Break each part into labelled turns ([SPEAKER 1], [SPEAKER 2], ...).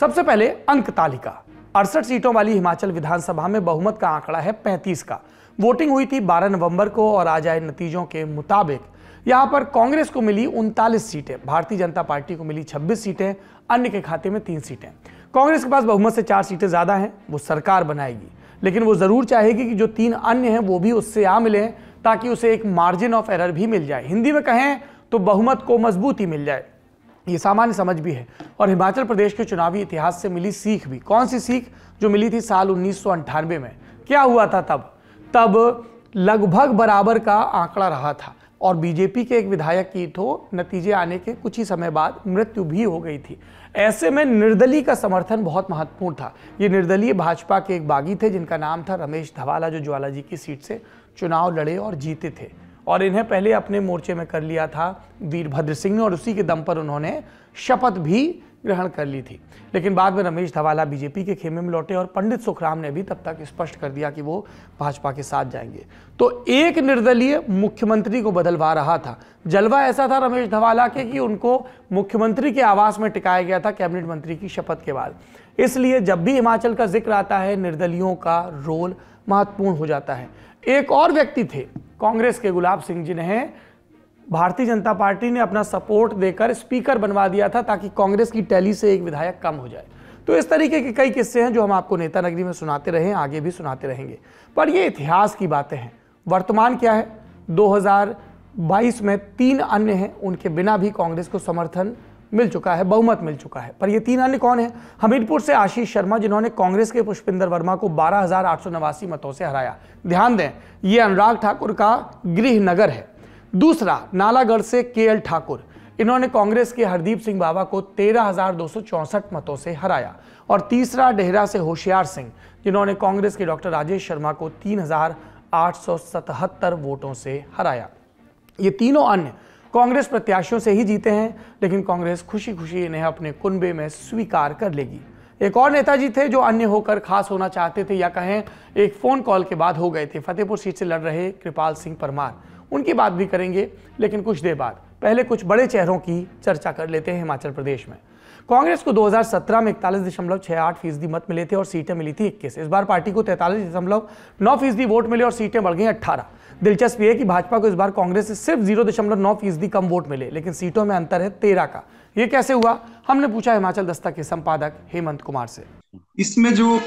[SPEAKER 1] सबसे पहले अंक तालिका अड़सठ सीटों वाली हिमाचल विधानसभा में बहुमत का आंकड़ा है पैंतीस का वोटिंग हुई थी 12 नवंबर को और आज आए नतीजों के मुताबिक यहां पर कांग्रेस को मिली उनतालीस सीटें भारतीय जनता पार्टी को मिली 26 सीटें अन्य के खाते में तीन सीटें कांग्रेस के पास बहुमत से चार सीटें ज्यादा हैं वो सरकार बनाएगी लेकिन वो जरूर चाहेगी कि जो तीन अन्य हैं वो भी उससे आ मिले ताकि उसे एक मार्जिन ऑफ एरर भी मिल जाए हिंदी में कहें तो बहुमत को मजबूती मिल जाए ये सामान्य समझ भी है और हिमाचल प्रदेश के चुनावी इतिहास से मिली सीख भी कौन सी सीख जो मिली थी साल उन्नीस में क्या हुआ था तब तब लगभग बराबर का आंकड़ा रहा था और बीजेपी के एक विधायक की तो नतीजे आने के कुछ ही समय बाद मृत्यु भी हो गई थी ऐसे में निर्दलीय का समर्थन बहुत महत्वपूर्ण था ये निर्दलीय भाजपा के एक बागी थे जिनका नाम था रमेश धवाला जो ज्वाला जी की सीट से चुनाव लड़े और जीते थे और इन्हें पहले अपने मोर्चे में कर लिया था वीरभद्र सिंह ने और उसी के दम पर उन्होंने शपथ भी ग्रहण कर ली थी लेकिन बाद में रमेश धवाला बीजेपी के खेमे में लौटे और पंडित सुखराम ने भी तब तक स्पष्ट कर दिया कि वो भाजपा के साथ जाएंगे तो एक निर्दलीय मुख्यमंत्री को बदलवा रहा था जलवा ऐसा था रमेश धवाला के कि उनको मुख्यमंत्री के आवास में टिकाया गया था कैबिनेट मंत्री की शपथ के बाद इसलिए जब भी हिमाचल का जिक्र आता है निर्दलियों का रोल महत्वपूर्ण हो जाता है एक और व्यक्ति थे कांग्रेस के गुलाब सिंह जिन्हें भारतीय जनता पार्टी ने अपना सपोर्ट देकर स्पीकर बनवा दिया था ताकि कांग्रेस की टैली से एक विधायक कम हो जाए तो इस तरीके के कई किस्से हैं जो हम आपको नेता नगरी में सुनाते रहे आगे भी सुनाते रहेंगे पर ये इतिहास की बातें हैं वर्तमान क्या है 2022 में तीन अन्य हैं उनके बिना भी कांग्रेस को समर्थन मिल चुका है बहुमत मिल चुका है पर ये तीन अन्य कौन है हमीरपुर से आशीष शर्मा जिन्होंने कांग्रेस के पुष्पिंदर वर्मा को बारह मतों से हराया ध्यान दें ये अनुराग ठाकुर का गृह नगर है दूसरा नालागढ़ से के ठाकुर इन्होंने कांग्रेस के हरदीप सिंह बाबा को तेरह मतों से हराया और तीसरा डेहरा से होशियार सिंह जिन्होंने कांग्रेस के डॉक्टर राजेश शर्मा को तीन वोटों से हराया ये तीनों अन्य कांग्रेस प्रत्याशियों से ही जीते हैं लेकिन कांग्रेस खुशी खुशी इन्हें अपने कुनबे में स्वीकार कर लेगी एक और नेताजी थे जो अन्य होकर खास होना चाहते थे या कहें एक फ़ोन कॉल के बाद हो गए थे फतेहपुर सीट से लड़ रहे कृपाल सिंह परमार उनकी बात भी करेंगे लेकिन कुछ देर बाद पहले कुछ बड़े चेहरों की चर्चा कर लेते हैं हिमाचल प्रदेश में कांग्रेस को 2017 में इकतालीस दशमलव छह आठ फीसदी मत मिले थे और सीटें मिली थी इक्कीस इस बार पार्टी को तैतालीस दशमलव नौ फीसदी वोट मिले और सीटें बढ़ गई अट्ठारह दिलचस्प ये कि भाजपा को इस बार कांग्रेस से सिर्फ जीरो दशमलव नौ फीसदी कम वोट मिले लेकिन सीटों में अंतर है तेरह का ये कैसे हुआ हमने पूछा हिमाचल दस्ता के संपादक हेमंत कुमार से
[SPEAKER 2] इसमें जो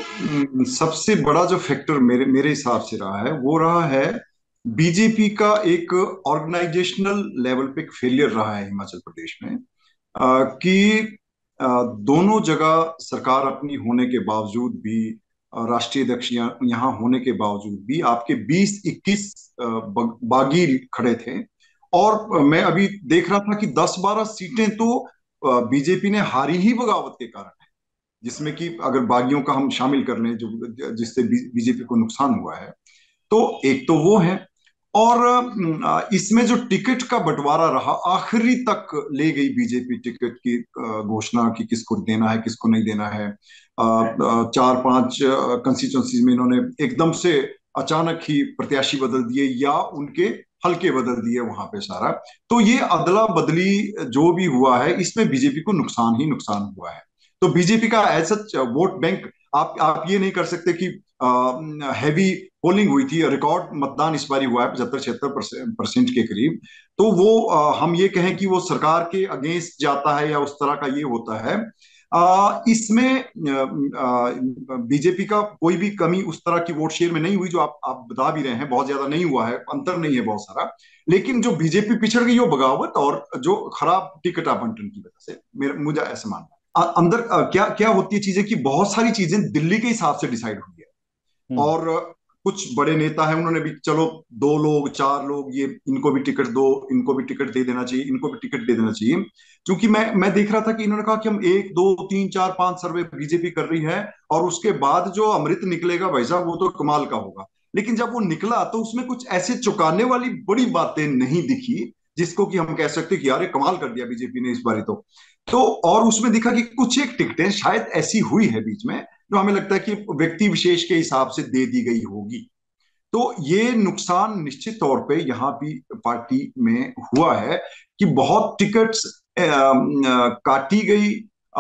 [SPEAKER 2] सबसे बड़ा जो फैक्टर मेरे मेरे हिसाब से रहा है वो रहा है बीजेपी का एक ऑर्गेनाइजेशनल लेवल पे फेलियर रहा है हिमाचल प्रदेश में कि दोनों जगह सरकार अपनी होने के बावजूद भी राष्ट्रीय अध्यक्ष यहाँ होने के बावजूद भी आपके 20-21 बागी खड़े थे और मैं अभी देख रहा था कि 10-12 सीटें तो बीजेपी ने हारी ही बगावत के कारण है जिसमें कि अगर बागियों का हम शामिल कर लें जो जिससे बीजेपी को नुकसान हुआ है तो एक तो वो है और इसमें जो टिकट का बंटवारा रहा आखिरी तक ले गई बीजेपी टिकट की घोषणा की किसको देना है किसको नहीं देना है चार पांच कंस्टिट्युएंसी में इन्होंने एकदम से अचानक ही प्रत्याशी बदल दिए या उनके हल्के बदल दिए वहां पे सारा तो ये अदला बदली जो भी हुआ है इसमें बीजेपी को नुकसान ही नुकसान हुआ है तो बीजेपी का एज सच वोट बैंक आप आप ये नहीं कर सकते कि हैवी पोलिंग हुई थी रिकॉर्ड मतदान इस बार हुआ है पचहत्तर छिहत्तर परसेंट के करीब तो वो आ, हम ये कहें कि वो सरकार के अगेंस्ट जाता है या उस तरह का ये होता है इसमें बीजेपी का कोई भी कमी उस तरह की वोट शेयर में नहीं हुई जो आप आप बता भी रहे हैं बहुत ज्यादा नहीं हुआ है अंतर नहीं है बहुत सारा लेकिन जो बीजेपी पिछड़ गई वो बगावत और जो खराब टिकट आवंटन की वजह से मेरा मुझे ऐसा मानना अंदर क्या क्या होती है चीजें कि बहुत सारी चीजें दिल्ली के हिसाब से डिसाइड हुई है हम्म। और कुछ बड़े नेता है उन्होंने भी चलो दो लोग चार लोग ये इनको भी टिकट दो इनको भी टिकट दे देना चाहिए इनको भी टिकट दे देना चाहिए क्योंकि मैं मैं देख रहा था कि इन्होंने कहा कि हम एक दो तीन चार पांच सर्वे बीजेपी कर रही है और उसके बाद जो अमृत निकलेगा भाई साहब वो तो कमाल का होगा लेकिन जब वो निकला तो उसमें कुछ ऐसे चुकाने वाली बड़ी बातें नहीं दिखी जिसको कि हम कह सकते कि यार कमाल कर दिया बीजेपी ने इस बारे तो तो और उसमें दिखा कि कुछ एक टिकटें शायद ऐसी हुई है बीच में जो तो हमें लगता है कि व्यक्ति विशेष के हिसाब से दे दी गई होगी तो ये नुकसान निश्चित तौर पे यहाँ भी पार्टी में हुआ है कि बहुत टिकट्स काटी गई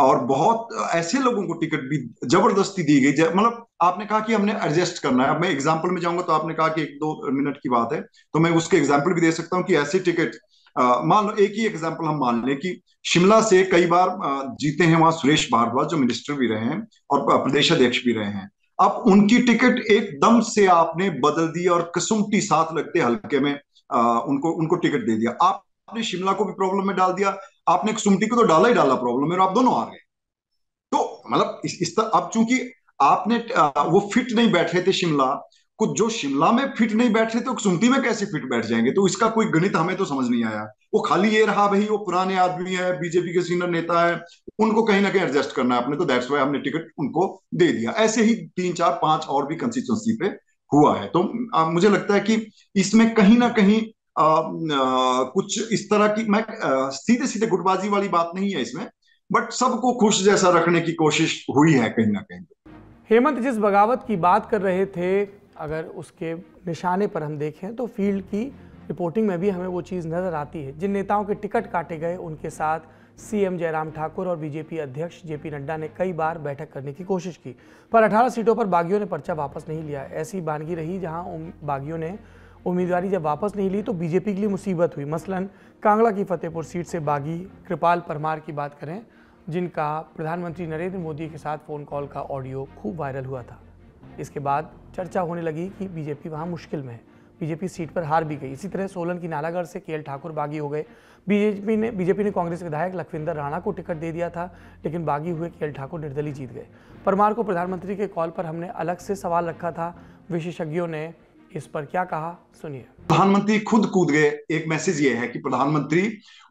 [SPEAKER 2] और बहुत ऐसे लोगों को टिकट भी जबरदस्ती दी गई मतलब आपने कहा कि हमने एडजस्ट करना है अब मैं एग्जाम्पल में जाऊंगा तो आपने कहा कि एक दो मिनट की बात है तो मैं उसके एग्जाम्पल भी दे सकता हूँ कि ऐसे टिकट मान लो एक ही एग्जाम्पल हम मान लें कि शिमला से कई बार जीते हैं वहां सुरेश भारद्वाज जो मिनिस्टर भी रहे हैं और प्रदेश अध्यक्ष भी रहे हैं अब उनकी टिकट एकदम से आपने बदल दी और कसुमटी साथ लगते हल्के में आ, उनको उनको टिकट दे दिया आपने शिमला को भी प्रॉब्लम में डाल दिया आपने कसुमटी को तो डाला ही डाला प्रॉब्लम में और आप दोनों आ गए तो मतलब इस, इस तरह अब चूंकि आपने आ, वो फिट नहीं बैठ रहे थे शिमला कुछ जो शिमला में फिट नहीं बैठ रहे तो सुमती में कैसे फिट बैठ जाएंगे तो इसका कोई गणित हमें तो समझ नहीं आया वो खाली ये रहा भाई वो पुराने आदमी है बीजेपी के सीनियर नेता है उनको कहीं ना कहीं एडजस्ट करना है अपने तो दैट्स वाई हमने टिकट उनको दे दिया ऐसे ही तीन चार पांच और भी कंस्टिट्युएंसी पे हुआ है तो आ, मुझे लगता है कि इसमें कहीं ना कहीं आ, आ, कुछ इस तरह की मैं सीधे सीधे गुटबाजी वाली बात नहीं है इसमें बट सबको खुश जैसा रखने की कोशिश हुई है कहीं ना कहीं
[SPEAKER 1] हेमंत जिस बगावत की बात कर रहे थे अगर उसके निशाने पर हम देखें तो फील्ड की रिपोर्टिंग में भी हमें वो चीज़ नज़र आती है जिन नेताओं के टिकट काटे गए उनके साथ सीएम जयराम ठाकुर और बीजेपी अध्यक्ष जेपी नड्डा ने कई बार बैठक करने की कोशिश की पर 18 सीटों पर बागियों ने पर्चा वापस नहीं लिया ऐसी बानगी रही जहां बागियों ने उम्मीदवारी जब वापस नहीं ली तो बीजेपी के लिए मुसीबत हुई मसलन कांगड़ा की फतेहपुर सीट से बागी कृपाल परमार की बात करें जिनका प्रधानमंत्री नरेंद्र मोदी के साथ फ़ोन कॉल का ऑडियो खूब वायरल हुआ था इसके बाद चर्चा होने लगी कि बीजेपी वहाँ मुश्किल में है बीजेपी सीट पर हार भी गई इसी तरह सोलन की नालागढ़ से के ठाकुर बागी हो गए बीजेपी ने बीजेपी ने कांग्रेस विधायक लखविंदर राणा को टिकट दे दिया था लेकिन बागी हुए के ठाकुर निर्दलीय जीत गए परमार को प्रधानमंत्री के कॉल पर हमने अलग से सवाल रखा था विशेषज्ञों ने इस पर क्या कहा सुनिए
[SPEAKER 2] प्रधानमंत्री खुद कूद गए एक मैसेज ये है कि प्रधानमंत्री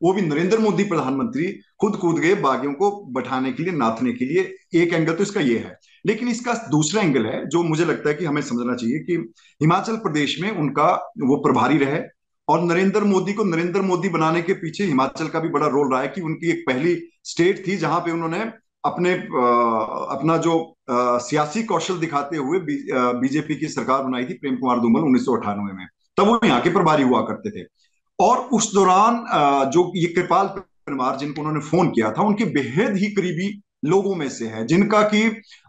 [SPEAKER 2] वो भी नरेंद्र मोदी प्रधानमंत्री खुद कूद गए बागियों को बैठाने के लिए नाथने के लिए एक एंगल तो इसका ये है लेकिन इसका दूसरा एंगल है जो मुझे लगता है कि हमें समझना चाहिए कि हिमाचल प्रदेश में उनका वो प्रभारी रहे और नरेंद्र मोदी को नरेंद्र मोदी बनाने के पीछे हिमाचल का भी बड़ा रोल रहा है कि उनकी एक पहली स्टेट थी जहां पे उन्होंने अपने अपना जो सियासी कौशल दिखाते हुए बीजेपी की सरकार बनाई थी प्रेम कुमार धूमल उन्नीस में तब वो यहाँ के प्रभारी हुआ करते थे और उस दौरान जो ये कृपाल परमार जिनको उन्होंने फोन किया था उनके बेहद ही करीबी लोगों में से हैं जिनका कि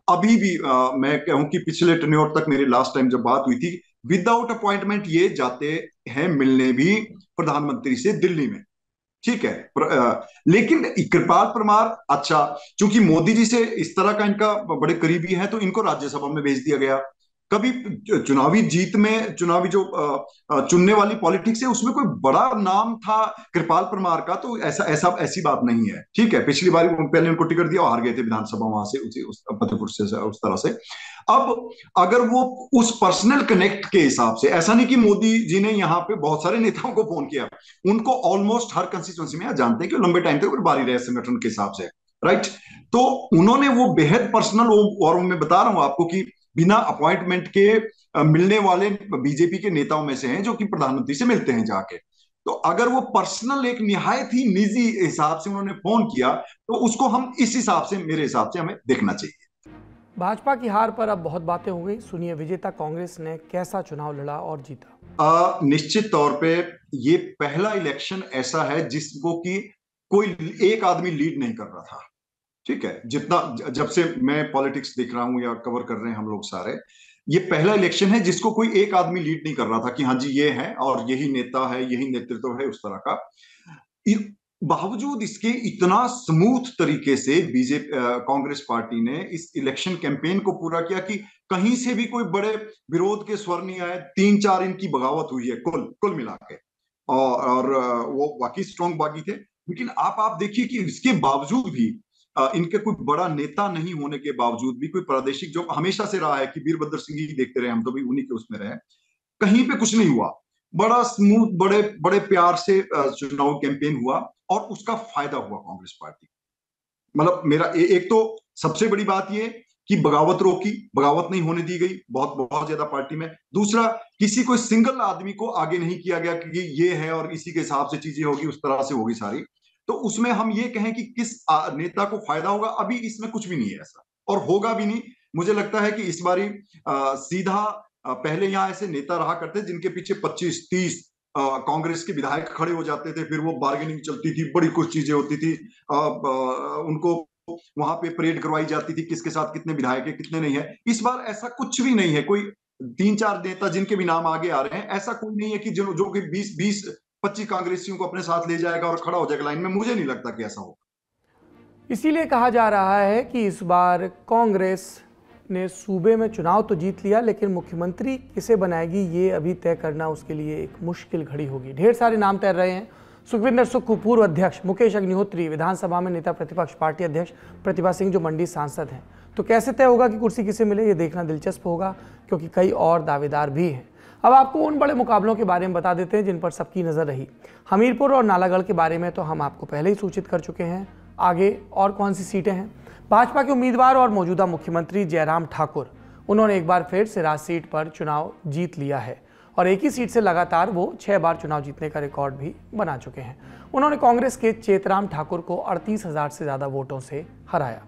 [SPEAKER 2] अभी भी आ, मैं कहूं कि पिछले टनोर तक मेरे लास्ट टाइम जब बात हुई थी विदाउट अपॉइंटमेंट ये जाते हैं मिलने भी प्रधानमंत्री से दिल्ली में ठीक है प्र, आ, लेकिन कृपाल परमार अच्छा क्योंकि मोदी जी से इस तरह का इनका बड़े करीबी है तो इनको राज्यसभा में भेज दिया गया कभी चुनावी जीत में चुनावी जो चुनने वाली पॉलिटिक्स है उसमें कोई बड़ा नाम था कृपाल परमार का तो ऐसा ऐसा ऐसी बात नहीं है ठीक है पिछली बार पहले उनको टिकट दिया और हार गए थे विधानसभा वहां से उसी उस फतेहपुर से उस तरह से अब अगर वो उस पर्सनल कनेक्ट के हिसाब से ऐसा नहीं कि मोदी जी ने यहाँ पे बहुत सारे नेताओं को फोन किया उनको ऑलमोस्ट हर कंस्टिट्यूंसी में जानते हैं कि लंबे टाइम तक बारी रहे संगठन के हिसाब से राइट तो उन्होंने वो बेहद पर्सनल और मैं बता रहा हूं आपको कि बिना अपॉइंटमेंट के मिलने वाले बीजेपी के नेताओं में से हैं जो कि प्रधानमंत्री से मिलते हैं जाके तो अगर वो पर्सनल एक निहायत ही निजी हिसाब से उन्होंने फोन किया तो उसको हम इस हिसाब से मेरे हिसाब से हमें देखना चाहिए
[SPEAKER 1] भाजपा की हार पर अब बहुत बातें हो गई सुनिए विजेता कांग्रेस ने कैसा चुनाव लड़ा और जीता
[SPEAKER 2] आ, निश्चित तौर पे ये पहला इलेक्शन ऐसा है जिसको कि कोई एक आदमी लीड नहीं कर रहा था ठीक है जितना जब से मैं पॉलिटिक्स देख रहा हूं या कवर कर रहे हैं हम लोग सारे ये पहला इलेक्शन है जिसको कोई एक आदमी लीड नहीं कर रहा था कि हाँ जी ये है और यही नेता है यही नेतृत्व है उस तरह का बावजूद इसके इतना स्मूथ तरीके से बीजेपी कांग्रेस पार्टी ने इस इलेक्शन कैंपेन को पूरा किया कि कहीं से भी कोई बड़े विरोध के स्वर नहीं आए तीन चार इनकी बगावत हुई है कुल कुल मिला के और, और वो वाकई स्ट्रॉन्ग बागी थे लेकिन आप आप देखिए कि इसके बावजूद भी इनके कोई बड़ा नेता नहीं होने के बावजूद भी कोई प्रादेशिक जो हमेशा से रहा है कि वीरभद्र सिंह ही देखते रहे हम तो भी उन्हीं के उसमें रहे कहीं पे कुछ नहीं हुआ बड़ा स्मूथ बड़े बड़े प्यार से चुनाव कैंपेन हुआ और उसका फायदा हुआ कांग्रेस पार्टी मतलब मेरा ए, एक तो सबसे बड़ी बात यह कि बगावत रोकी बगावत नहीं होने दी गई बहुत बहुत ज्यादा पार्टी में दूसरा किसी कोई सिंगल आदमी को आगे नहीं किया गया कि ये है और इसी के हिसाब से चीजें होगी उस तरह से होगी सारी तो उसमें हम ये कहें कि किस नेता को फायदा होगा अभी इसमें कुछ भी नहीं है ऐसा और होगा भी नहीं मुझे लगता है कि इस बारी आ, सीधा आ, पहले यहाँ ऐसे नेता रहा करते जिनके पीछे 25 30 कांग्रेस के विधायक खड़े हो जाते थे फिर वो बार्गेनिंग चलती थी बड़ी कुछ चीजें होती थी आ, आ, उनको वहां पे परेड करवाई जाती थी किसके साथ कितने विधायक है कितने नहीं है इस बार ऐसा कुछ भी नहीं है कोई तीन चार नेता जिनके भी नाम आगे आ रहे हैं ऐसा कोई नहीं है कि जो जो कि बीस बीस पच्चीस कांग्रेसियों को अपने साथ ले जाएगा और खड़ा हो जाएगा लाइन में मुझे नहीं लगता कि ऐसा होगा
[SPEAKER 1] इसीलिए कहा जा रहा है कि इस बार कांग्रेस ने सूबे में चुनाव तो जीत लिया लेकिन मुख्यमंत्री किसे बनाएगी ये अभी तय करना उसके लिए एक मुश्किल घड़ी होगी ढेर सारे नाम तैर रहे हैं सुखविंदर सुक्खू पूर्व अध्यक्ष मुकेश अग्निहोत्री विधानसभा में नेता प्रतिपक्ष पार्टी अध्यक्ष प्रतिभा सिंह जो मंडी सांसद हैं तो कैसे तय होगा कि कुर्सी किसे मिले ये देखना दिलचस्प होगा क्योंकि कई और दावेदार भी हैं अब आपको उन बड़े मुकाबलों के बारे में बता देते हैं जिन पर सबकी नज़र रही हमीरपुर और नालागढ़ के बारे में तो हम आपको पहले ही सूचित कर चुके हैं आगे और कौन सी सीटें हैं भाजपा के उम्मीदवार और मौजूदा मुख्यमंत्री जयराम ठाकुर उन्होंने एक बार फिर सिराज सीट पर चुनाव जीत लिया है और एक ही सीट से लगातार वो छः बार चुनाव जीतने का रिकॉर्ड भी बना चुके हैं उन्होंने कांग्रेस के चेतराम ठाकुर को अड़तीस हज़ार से ज़्यादा वोटों से हराया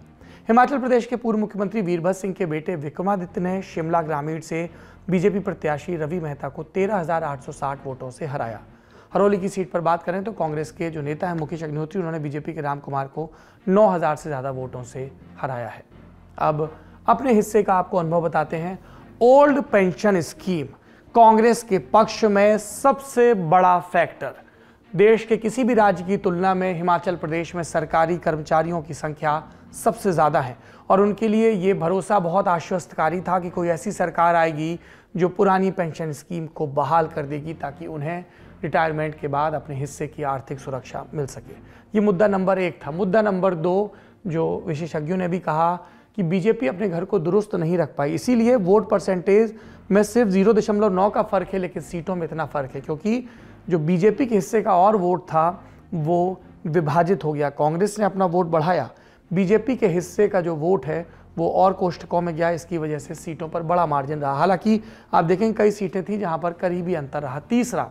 [SPEAKER 1] हिमाचल प्रदेश के पूर्व मुख्यमंत्री वीरभद्र सिंह के बेटे विक्रमादित्य ने शिमला ग्रामीण से बीजेपी प्रत्याशी रवि मेहता को 13,860 वोटों से हराया हरोली की सीट पर बात करें तो कांग्रेस के जो नेता हैं मुकेश अग्निहोत्री उन्होंने बीजेपी के राम कुमार को 9,000 से ज़्यादा वोटों से हराया है अब अपने हिस्से का आपको अनुभव बताते हैं ओल्ड पेंशन स्कीम कांग्रेस के पक्ष में सबसे बड़ा फैक्टर देश के किसी भी राज्य की तुलना में हिमाचल प्रदेश में सरकारी कर्मचारियों की संख्या सबसे ज़्यादा है और उनके लिए ये भरोसा बहुत आश्वस्तकारी था कि कोई ऐसी सरकार आएगी जो पुरानी पेंशन स्कीम को बहाल कर देगी ताकि उन्हें रिटायरमेंट के बाद अपने हिस्से की आर्थिक सुरक्षा मिल सके ये मुद्दा नंबर एक था मुद्दा नंबर दो जो विशेषज्ञों ने भी कहा कि बीजेपी अपने घर को दुरुस्त नहीं रख पाई इसीलिए वोट परसेंटेज में सिर्फ जीरो दशमलव नौ का फ़र्क है लेकिन सीटों में इतना फ़र्क है क्योंकि जो बीजेपी के हिस्से का और वोट था वो विभाजित हो गया कांग्रेस ने अपना वोट बढ़ाया बीजेपी के हिस्से का जो वोट है वो और कोष्ठकों में गया इसकी वजह से सीटों पर बड़ा मार्जिन रहा हालांकि आप देखेंगे कई सीटें थी जहां पर करीबी अंतर रहा तीसरा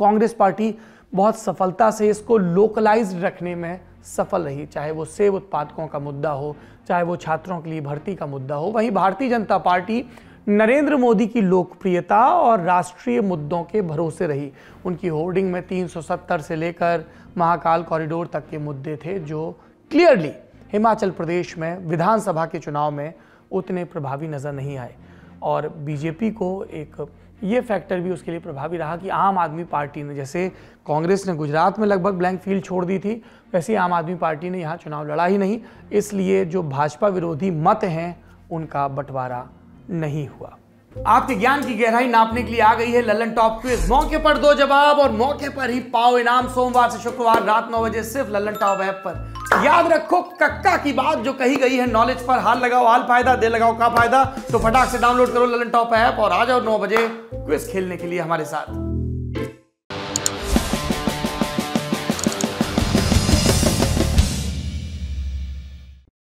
[SPEAKER 1] कांग्रेस पार्टी बहुत सफलता से इसको लोकलाइज रखने में सफल रही चाहे वो सेब उत्पादकों का मुद्दा हो चाहे वो छात्रों के लिए भर्ती का मुद्दा हो वहीं भारतीय जनता पार्टी नरेंद्र मोदी की लोकप्रियता और राष्ट्रीय मुद्दों के भरोसे रही उनकी होर्डिंग में 370 से लेकर महाकाल कॉरिडोर तक के मुद्दे थे जो क्लियरली हिमाचल प्रदेश में विधानसभा के चुनाव में उतने प्रभावी नज़र नहीं आए और बीजेपी को एक ये फैक्टर भी उसके लिए प्रभावी रहा कि आम आदमी पार्टी ने जैसे कांग्रेस ने गुजरात में लगभग ब्लैंक फील्ड छोड़ दी थी वैसे आम आदमी पार्टी ने यहाँ चुनाव लड़ा ही नहीं इसलिए जो भाजपा विरोधी मत हैं उनका बंटवारा नहीं हुआ आपके ज्ञान की गहराई नापने के लिए आ गई है ललन टॉप क्विज मौके पर दो जवाब और मौके पर ही पाओ इनाम सोमवार से शुक्रवार रात नौ बजे सिर्फ ललन टॉप ऐप पर याद रखो कक्का की बात जो कही गई है नॉलेज पर हाल लगाओ हाल फायदा दे लगाओ का फायदा तो फटाक से डाउनलोड करो ललन टॉप ऐप और आ जाओ नौ बजे क्विज खेलने के लिए हमारे साथ